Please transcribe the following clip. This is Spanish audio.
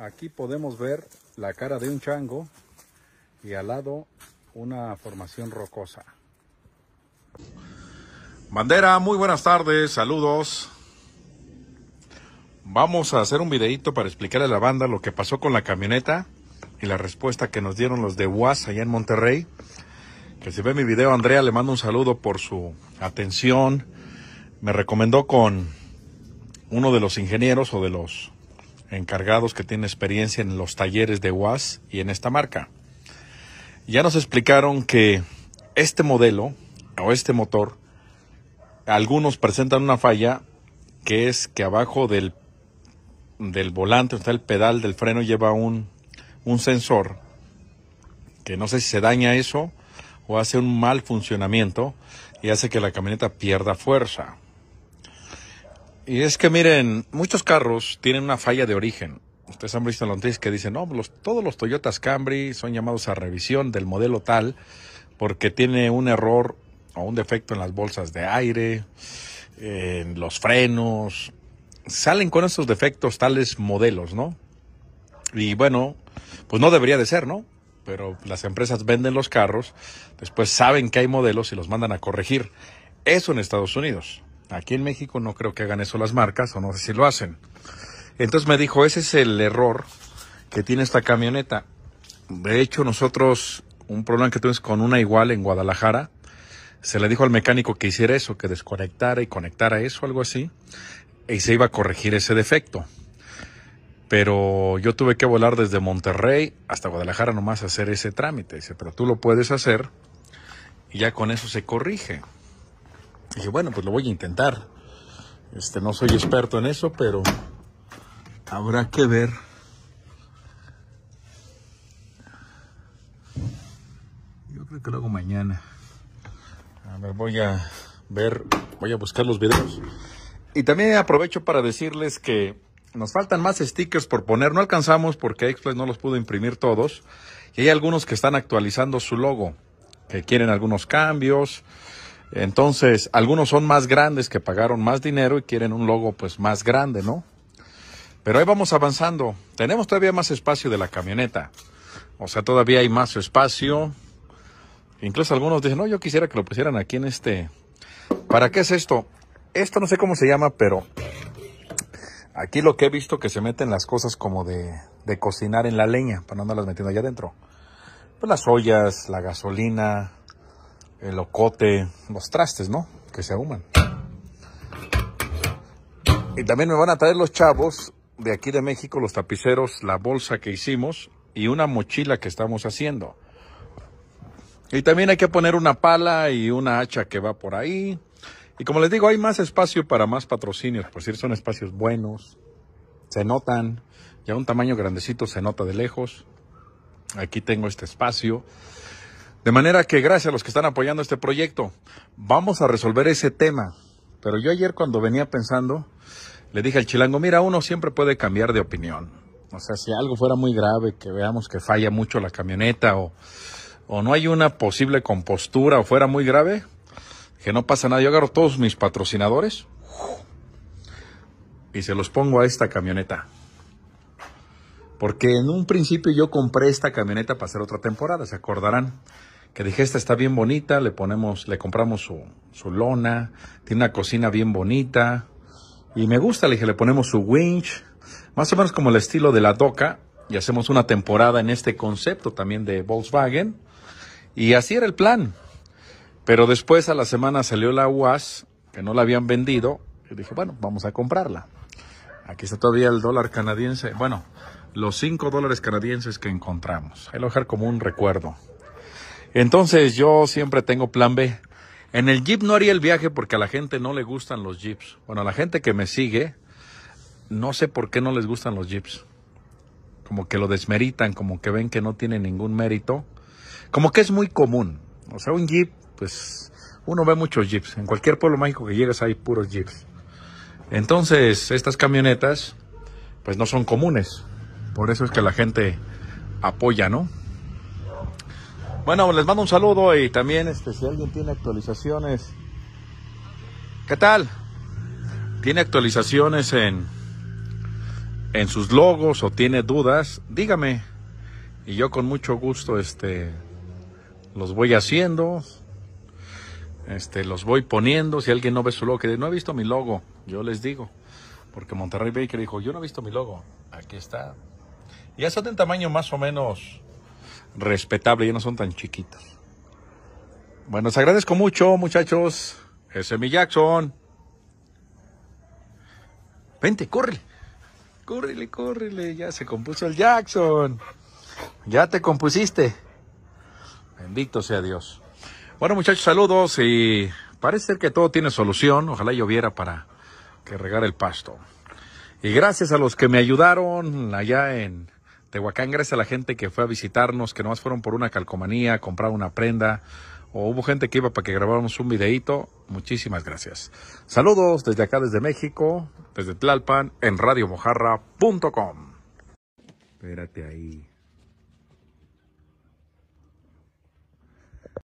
Aquí podemos ver la cara de un chango y al lado una formación rocosa. Bandera, muy buenas tardes, saludos. Vamos a hacer un videito para explicar a la banda lo que pasó con la camioneta y la respuesta que nos dieron los de UAS allá en Monterrey. Que si ve mi video, Andrea, le mando un saludo por su atención. Me recomendó con uno de los ingenieros o de los encargados que tienen experiencia en los talleres de UAS y en esta marca. Ya nos explicaron que este modelo o este motor, algunos presentan una falla que es que abajo del, volante, está el pedal del freno, lleva un, un sensor que no sé si se daña eso o hace un mal funcionamiento y hace que la camioneta pierda fuerza. Y es que miren, muchos carros tienen una falla de origen. Ustedes han visto en noticia que dicen, no, todos los Toyotas Camry son llamados a revisión del modelo tal porque tiene un error o un defecto en las bolsas de aire, en los frenos. Salen con esos defectos tales modelos, ¿no? Y bueno, pues no debería de ser, ¿no? Pero las empresas venden los carros, después saben que hay modelos y los mandan a corregir. Eso en Estados Unidos. Aquí en México no creo que hagan eso las marcas, o no sé si lo hacen. Entonces me dijo, ese es el error que tiene esta camioneta. De hecho, nosotros, un problema que tuvimos con una igual en Guadalajara, se le dijo al mecánico que hiciera eso, que desconectara y conectara eso, algo así, y se iba a corregir ese defecto. Pero yo tuve que volar desde Monterrey hasta Guadalajara nomás a hacer ese trámite. Dice, pero tú lo puedes hacer y ya con eso se corrige dije, bueno, pues lo voy a intentar. Este, no soy experto en eso, pero habrá que ver. Yo creo que lo hago mañana. A ver, voy a ver, voy a buscar los videos. Y también aprovecho para decirles que nos faltan más stickers por poner. No alcanzamos porque Xplay no los pudo imprimir todos. Y hay algunos que están actualizando su logo, que quieren algunos cambios. Entonces, algunos son más grandes que pagaron más dinero y quieren un logo pues más grande, ¿no? Pero ahí vamos avanzando. Tenemos todavía más espacio de la camioneta. O sea, todavía hay más espacio. Incluso algunos dicen, no, yo quisiera que lo pusieran aquí en este. ¿Para qué es esto? Esto no sé cómo se llama, pero aquí lo que he visto que se meten las cosas como de, cocinar en la leña, para no andarlas metiendo allá adentro. Pues las ollas, la gasolina, el ocote, los trastes, ¿no? Que se ahuman. Y también me van a traer los chavos de aquí de México, los tapiceros, la bolsa que hicimos y una mochila que estamos haciendo. Y también hay que poner una pala y una hacha que va por ahí. Y como les digo, hay más espacio para más patrocinios. Por decir, son espacios buenos. Se notan. Ya un tamaño grandecito se nota de lejos. Aquí tengo este espacio. De manera que gracias a los que están apoyando este proyecto, vamos a resolver ese tema. Pero yo ayer cuando venía pensando, le dije al chilango, mira, uno siempre puede cambiar de opinión. O sea, si algo fuera muy grave, que veamos que falla mucho la camioneta o, no hay una posible compostura o fuera muy grave, que no pasa nada. Yo agarro todos mis patrocinadores y se los pongo a esta camioneta. Porque en un principio yo compré esta camioneta para hacer otra temporada, se acordarán que dije, esta está bien bonita, le ponemos, le compramos su, lona, tiene una cocina bien bonita, y me gusta, le dije, le ponemos su winch, más o menos como el estilo de la doca, y hacemos una temporada en este concepto también de Volkswagen, y así era el plan. Pero después a la semana salió la UAS, que no la habían vendido, y dije, bueno, vamos a comprarla. Aquí está todavía el dólar canadiense, bueno, los 5 dólares canadienses que encontramos. el lo como un recuerdo. Entonces yo siempre tengo plan B. En el jeep no haría el viaje porque a la gente no le gustan los jeeps. Bueno, a la gente que me sigue, no sé por qué no les gustan los jeeps. Como que lo desmeritan, como que ven que no tiene ningún mérito. Como que es muy común. O sea, un jeep, pues uno ve muchos jeeps. En cualquier pueblo mágico que llegues hay puros jeeps. Entonces, estas camionetas, pues no son comunes. Por eso es que la gente apoya, ¿no? Bueno, les mando un saludo y también este, si alguien tiene actualizaciones. ¿Qué tal? Tiene actualizaciones en, en sus logos o tiene dudas, dígame. Y yo con mucho gusto este, los voy haciendo. Este, los voy poniendo. Si alguien no ve su logo, que no he visto mi logo, yo les digo. Porque Monterrey Baker dijo, yo no he visto mi logo. Aquí está. Ya está en tamaño más o menos respetable, ya no son tan chiquitos. Bueno, os agradezco mucho, muchachos. Ese es mi Jackson. Vente, córrele. Córrele, córrele. Ya se compuso el Jackson. Ya te compusiste. Bendito sea Dios. Bueno, muchachos, saludos y parece ser que todo tiene solución. Ojalá lloviera para que regar el pasto. Y gracias a los que me ayudaron allá en Tehuacán, gracias a la gente que fue a visitarnos, que nomás fueron por una calcomanía, comprar una prenda, o hubo gente que iba para que grabáramos un videíto. Muchísimas gracias. Saludos desde acá, desde México, desde Tlalpan, en radiomojarra.com. Espérate ahí.